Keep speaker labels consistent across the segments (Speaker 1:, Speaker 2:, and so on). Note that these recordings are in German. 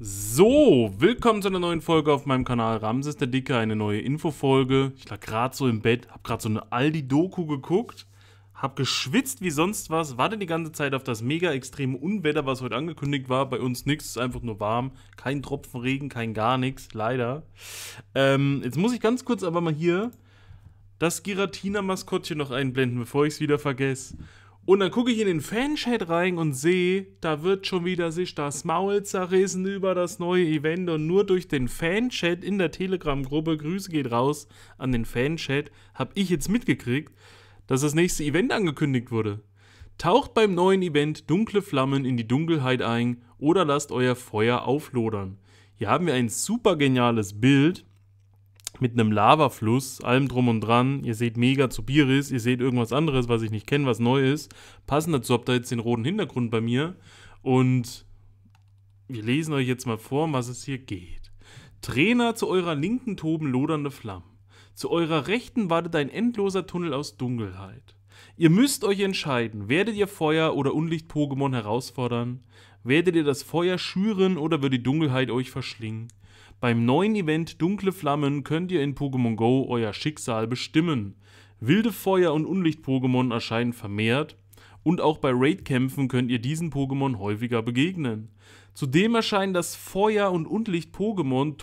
Speaker 1: So, willkommen zu einer neuen Folge auf meinem Kanal Ramses der Dicke, eine neue Infofolge. Ich lag gerade so im Bett, habe gerade so eine Aldi-Doku geguckt, habe geschwitzt wie sonst was, warte die ganze Zeit auf das mega extreme Unwetter, was heute angekündigt war. Bei uns nichts, ist einfach nur warm, kein Tropfen Regen, kein gar nichts, leider. Ähm, jetzt muss ich ganz kurz aber mal hier das Giratina-Maskottchen noch einblenden, bevor ich es wieder vergesse. Und dann gucke ich in den Fanchat rein und sehe, da wird schon wieder sich das Maul zerrissen über das neue Event und nur durch den Fanchat in der Telegram-Gruppe, Grüße geht raus an den Fanchat, habe ich jetzt mitgekriegt, dass das nächste Event angekündigt wurde. Taucht beim neuen Event dunkle Flammen in die Dunkelheit ein oder lasst euer Feuer auflodern. Hier haben wir ein super geniales Bild mit einem Lavafluss, allem drum und dran. Ihr seht mega Zubiris, ihr seht irgendwas anderes, was ich nicht kenne, was neu ist. Passend dazu habt ihr jetzt den roten Hintergrund bei mir. Und wir lesen euch jetzt mal vor, um was es hier geht. Trainer, zu eurer linken toben lodernde Flammen. Zu eurer rechten wartet ein endloser Tunnel aus Dunkelheit. Ihr müsst euch entscheiden, werdet ihr Feuer- oder Unlicht-Pokémon herausfordern? Werdet ihr das Feuer schüren oder wird die Dunkelheit euch verschlingen? Beim neuen Event Dunkle Flammen könnt ihr in Pokémon Go euer Schicksal bestimmen. Wilde Feuer- und Unlicht-Pokémon erscheinen vermehrt und auch bei Raid-Kämpfen könnt ihr diesen Pokémon häufiger begegnen. Zudem erscheinen das Feuer- und Unlicht-Pokémon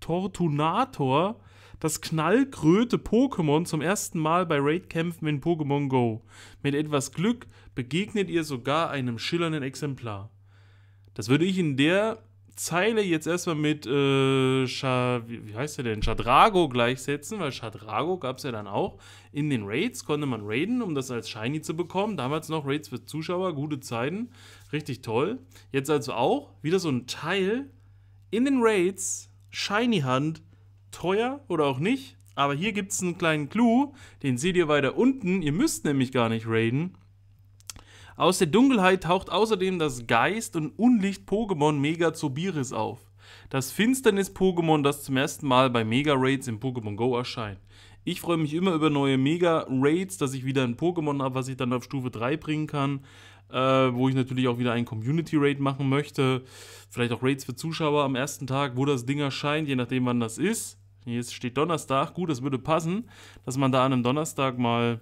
Speaker 1: Tortunator, das knallkröte Pokémon zum ersten Mal bei Raid-Kämpfen in Pokémon Go. Mit etwas Glück begegnet ihr sogar einem schillernden Exemplar. Das würde ich in der Zeile jetzt erstmal mit, äh, wie heißt der denn, Shadrago gleichsetzen, weil Shadrago gab es ja dann auch. In den Raids konnte man raiden, um das als Shiny zu bekommen. Damals noch Raids für Zuschauer, gute Zeiten, richtig toll. Jetzt also auch wieder so ein Teil in den Raids, Shiny Hand, teuer oder auch nicht. Aber hier gibt es einen kleinen Clou, den seht ihr weiter unten. Ihr müsst nämlich gar nicht raiden. Aus der Dunkelheit taucht außerdem das Geist- und Unlicht-Pokémon Mega Zobiris auf. Das Finsternis-Pokémon, das zum ersten Mal bei Mega-Raids in Pokémon Go erscheint. Ich freue mich immer über neue Mega-Raids, dass ich wieder ein Pokémon habe, was ich dann auf Stufe 3 bringen kann. Äh, wo ich natürlich auch wieder einen Community-Raid machen möchte. Vielleicht auch Raids für Zuschauer am ersten Tag, wo das Ding erscheint, je nachdem wann das ist. Hier steht Donnerstag, gut, das würde passen, dass man da an einem Donnerstag mal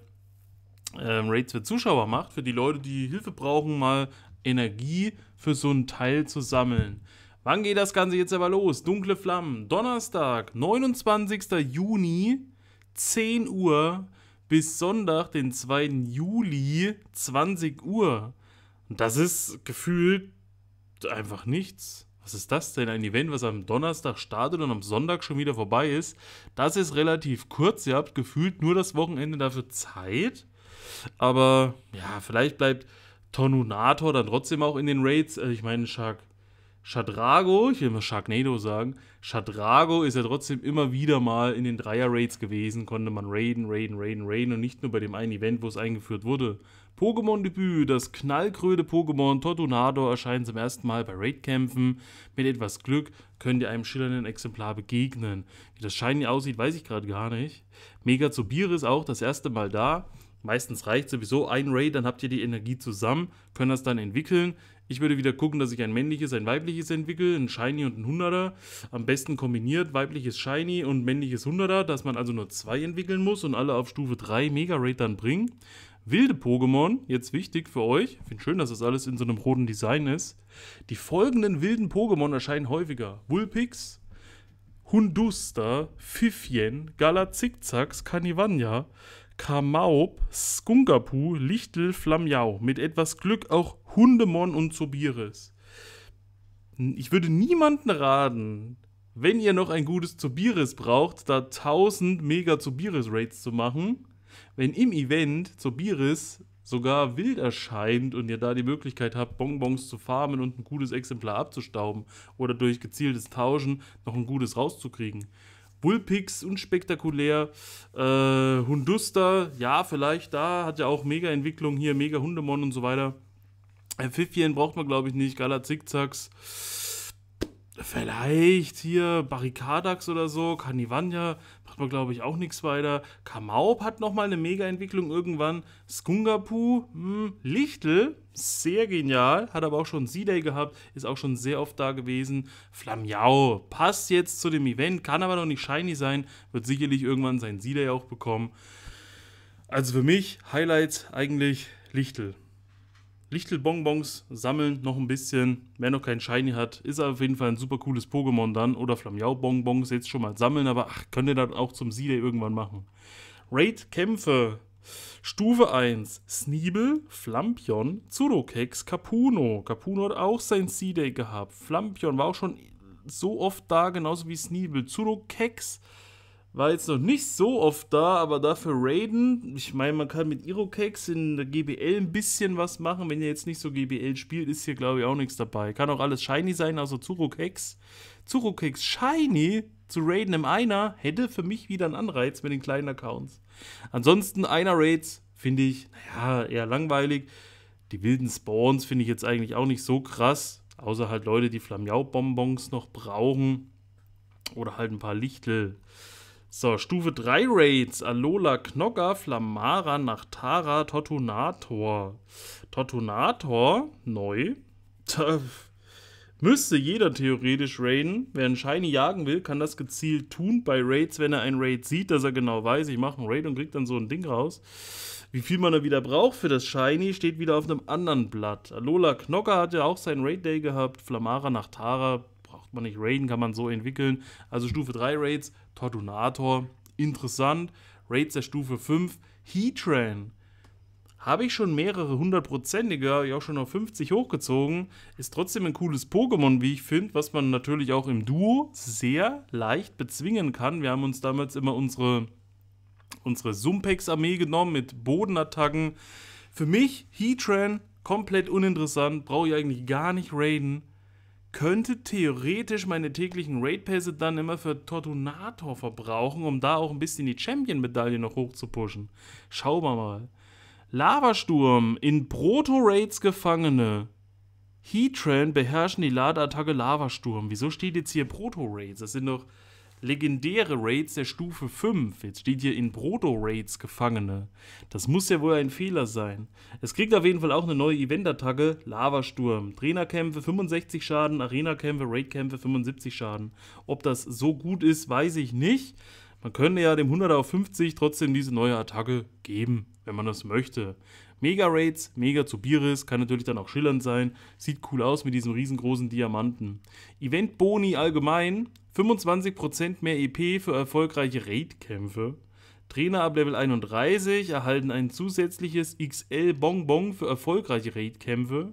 Speaker 1: ähm, Raids für Zuschauer macht, für die Leute, die Hilfe brauchen, mal Energie für so einen Teil zu sammeln. Wann geht das Ganze jetzt aber los? Dunkle Flammen, Donnerstag, 29. Juni, 10 Uhr bis Sonntag, den 2. Juli, 20 Uhr. das ist gefühlt einfach nichts. Was ist das denn? Ein Event, was am Donnerstag startet und am Sonntag schon wieder vorbei ist. Das ist relativ kurz. Ihr habt gefühlt nur das Wochenende dafür Zeit. Aber ja, vielleicht bleibt Tornunator dann trotzdem auch in den Raids. Äh, ich meine, Shark. Shadrago, ich will mal Sharknado sagen, Shadrago ist ja trotzdem immer wieder mal in den Dreier-Raids gewesen, konnte man raiden, raiden, raiden, raiden und nicht nur bei dem einen Event, wo es eingeführt wurde. Pokémon-Debüt, das knallgröde Pokémon Tortonado erscheint zum ersten Mal bei Raidkämpfen. Mit etwas Glück könnt ihr einem schillernden Exemplar begegnen. Wie das Shiny aussieht, weiß ich gerade gar nicht. Mega Zobiris auch das erste Mal da. Meistens reicht sowieso ein Raid, dann habt ihr die Energie zusammen, könnt das dann entwickeln. Ich würde wieder gucken, dass ich ein männliches, ein weibliches entwickle, ein Shiny und ein Hunderter. Am besten kombiniert weibliches Shiny und männliches Hunderter, dass man also nur zwei entwickeln muss und alle auf Stufe 3 Mega Raid dann bringen. Wilde Pokémon, jetzt wichtig für euch, ich finde schön, dass das alles in so einem roten Design ist. Die folgenden wilden Pokémon erscheinen häufiger. Wulpix, Hunduster, Pfiffien, Galazikzax, Canivania, Kamaup, Skunkapu, Lichtel, Flamjau. Mit etwas Glück auch Hundemon und Zobiris. Ich würde niemanden raten, wenn ihr noch ein gutes Zobiris braucht, da 1000 Mega Zobiris Raids zu machen. Wenn im Event Zobiris sogar wild erscheint und ihr da die Möglichkeit habt, Bonbons zu farmen und ein gutes Exemplar abzustauben oder durch gezieltes Tauschen noch ein gutes rauszukriegen. Bullpix, unspektakulär. Äh, Hundusta, ja, vielleicht da, hat ja auch mega Entwicklung hier, mega Hundemon und so weiter. Äh, Pfiffien braucht man, glaube ich, nicht. Gala Zickzacks. Vielleicht hier Barrikadax oder so, Kanivania aber, glaube ich, auch nichts weiter. Kamaup hat nochmal eine Mega-Entwicklung irgendwann. Skungapu, mh, hm, Lichtel, sehr genial, hat aber auch schon Z-Day gehabt, ist auch schon sehr oft da gewesen. Flamjau passt jetzt zu dem Event, kann aber noch nicht shiny sein, wird sicherlich irgendwann sein Z-Day auch bekommen. Also für mich Highlights eigentlich Lichtel. Lichtelbonbons sammeln noch ein bisschen. Wer noch keinen Shiny hat, ist auf jeden Fall ein super cooles Pokémon dann. Oder Flamjau-Bonbons jetzt schon mal sammeln, aber ach, könnt ihr dann auch zum Sile irgendwann machen. Raid-Kämpfe. Stufe 1, Sneebel, Flampion, Zurokex, Capuno. Capuno hat auch sein C-Day gehabt. Flampion war auch schon so oft da, genauso wie Sneebel. Zurokex, Kex war jetzt noch nicht so oft da, aber dafür Raiden. Ich meine, man kann mit Irokex in der GBL ein bisschen was machen. Wenn ihr jetzt nicht so GBL spielt, ist hier, glaube ich, auch nichts dabei. Kann auch alles shiny sein, außer also Zurokex. Zurokex shiny zu Raiden im Einer hätte für mich wieder einen Anreiz mit den kleinen Accounts. Ansonsten Einer-Raids finde ich, naja, eher langweilig. Die wilden Spawns finde ich jetzt eigentlich auch nicht so krass. Außer halt Leute, die Flamjau-Bonbons noch brauchen. Oder halt ein paar Lichtel. So, Stufe 3 Raids. Alola Knocker, Flamara, Nachtara, Totonator. Totonator, neu. müsste jeder theoretisch raiden. Wer einen Shiny jagen will, kann das gezielt tun bei Raids, wenn er einen Raid sieht, dass er genau weiß, ich mache einen Raid und kriege dann so ein Ding raus. Wie viel man da wieder braucht für das Shiny, steht wieder auf einem anderen Blatt. Alola Knocker hat ja auch seinen Raid Day gehabt, Flamara nach Tara, braucht man nicht raiden, kann man so entwickeln. Also Stufe 3 Raids, Tortunator, interessant. Raids der Stufe 5, Heatran. Habe ich schon mehrere hundertprozentige, habe ich auch schon auf 50 hochgezogen. Ist trotzdem ein cooles Pokémon, wie ich finde, was man natürlich auch im Duo sehr leicht bezwingen kann. Wir haben uns damals immer unsere, unsere Sumpex-Armee genommen mit Bodenattacken. Für mich Heatran komplett uninteressant, brauche ich eigentlich gar nicht raiden könnte theoretisch meine täglichen Raid-Pässe dann immer für Tortunator verbrauchen, um da auch ein bisschen die Champion-Medaille noch hochzupushen. Schauen wir mal. Lavasturm in Proto-Raids Gefangene. Heatran beherrschen die Ladeattacke Lavasturm. Wieso steht jetzt hier Proto-Raids? Das sind doch legendäre Raids der Stufe 5. Jetzt steht hier in Proto-Raids Gefangene. Das muss ja wohl ein Fehler sein. Es kriegt auf jeden Fall auch eine neue Event-Attacke, Lavasturm. Trainerkämpfe 65 Schaden, Arena-Kämpfe, Raid-Kämpfe 75 Schaden. Ob das so gut ist, weiß ich nicht. Man könnte ja dem 100 auf 50 trotzdem diese neue Attacke geben, wenn man das möchte. Mega-Raids, mega zu Biris, kann natürlich dann auch schillernd sein, sieht cool aus mit diesem riesengroßen Diamanten. Event-Boni allgemein, 25% mehr EP für erfolgreiche Raidkämpfe. Trainer ab Level 31 erhalten ein zusätzliches XL-Bonbon für erfolgreiche Raidkämpfe.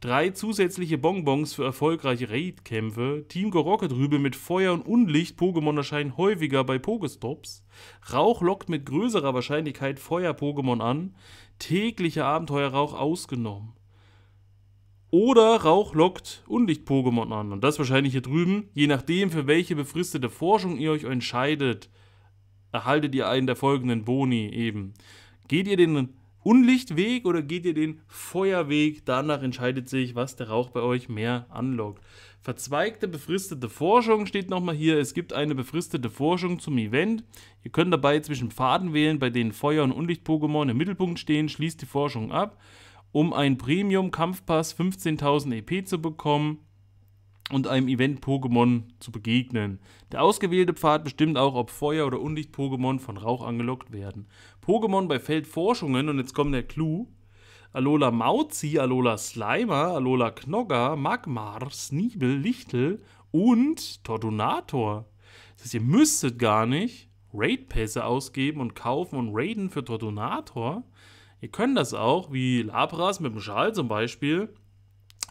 Speaker 1: Drei zusätzliche Bonbons für erfolgreiche Raidkämpfe. Team Gorocke drübe mit Feuer und Unlicht. Pokémon erscheinen häufiger bei Pokestops. Rauch lockt mit größerer Wahrscheinlichkeit Feuer-Pokémon an. Täglicher Abenteuerrauch ausgenommen. Oder Rauch lockt Unlicht-Pokémon an. Und das wahrscheinlich hier drüben, je nachdem, für welche befristete Forschung ihr euch entscheidet erhaltet ihr einen der folgenden Boni eben. Geht ihr den Unlichtweg oder geht ihr den Feuerweg? Danach entscheidet sich, was der Rauch bei euch mehr anlockt. Verzweigte befristete Forschung steht nochmal hier. Es gibt eine befristete Forschung zum Event. Ihr könnt dabei zwischen Pfaden wählen, bei denen Feuer- und Unlicht-Pokémon im Mittelpunkt stehen. Schließt die Forschung ab. Um einen Premium-Kampfpass 15.000 EP zu bekommen, und einem Event-Pokémon zu begegnen. Der ausgewählte Pfad bestimmt auch, ob Feuer- oder undicht pokémon von Rauch angelockt werden. Pokémon bei Feldforschungen, und jetzt kommt der Clou, Alola Mauzi, Alola Slimer, Alola Knogger, Magmar, Sneebel, Lichtel und Tortonator. Das heißt, ihr müsstet gar nicht Raid-Pässe ausgeben und kaufen und raiden für Tortonator. Ihr könnt das auch, wie Labras mit dem Schal zum Beispiel,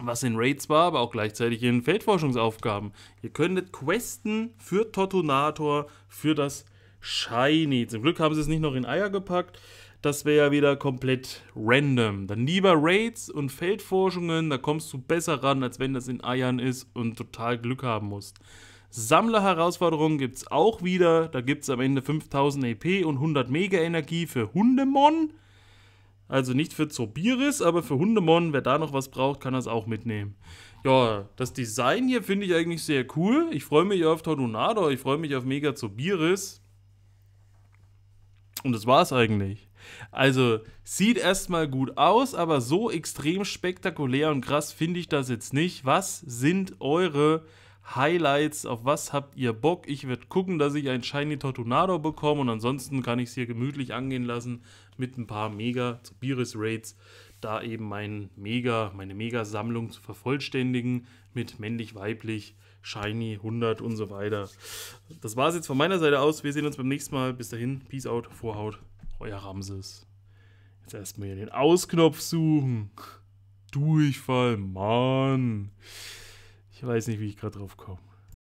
Speaker 1: was in Raids war, aber auch gleichzeitig in Feldforschungsaufgaben. Ihr könntet questen für Totonator, für das Shiny. Zum Glück haben sie es nicht noch in Eier gepackt. Das wäre ja wieder komplett random. Dann lieber Raids und Feldforschungen, da kommst du besser ran, als wenn das in Eiern ist und total Glück haben musst. Sammlerherausforderungen gibt es auch wieder. Da gibt es am Ende 5000 EP und 100 Mega-Energie für Hundemon. Also nicht für Zorbiris, aber für Hundemon. Wer da noch was braucht, kann das auch mitnehmen. Ja, das Design hier finde ich eigentlich sehr cool. Ich freue mich auf Tornado, ich freue mich auf Mega Zorbiris. Und das war's eigentlich. Also sieht erstmal gut aus, aber so extrem spektakulär und krass finde ich das jetzt nicht. Was sind eure Highlights, auf was habt ihr Bock? Ich werde gucken, dass ich ein Shiny Tortunado bekomme und ansonsten kann ich es hier gemütlich angehen lassen mit ein paar Mega Zubiris Raids, da eben mein Mega, meine Mega Sammlung zu vervollständigen mit männlich, weiblich, Shiny 100 und so weiter. Das war es jetzt von meiner Seite aus. Wir sehen uns beim nächsten Mal. Bis dahin, Peace out, Vorhaut, euer Ramses. Jetzt erstmal hier den Ausknopf suchen. Durchfall, Mann. Ich weiß nicht, wie ich gerade drauf komme.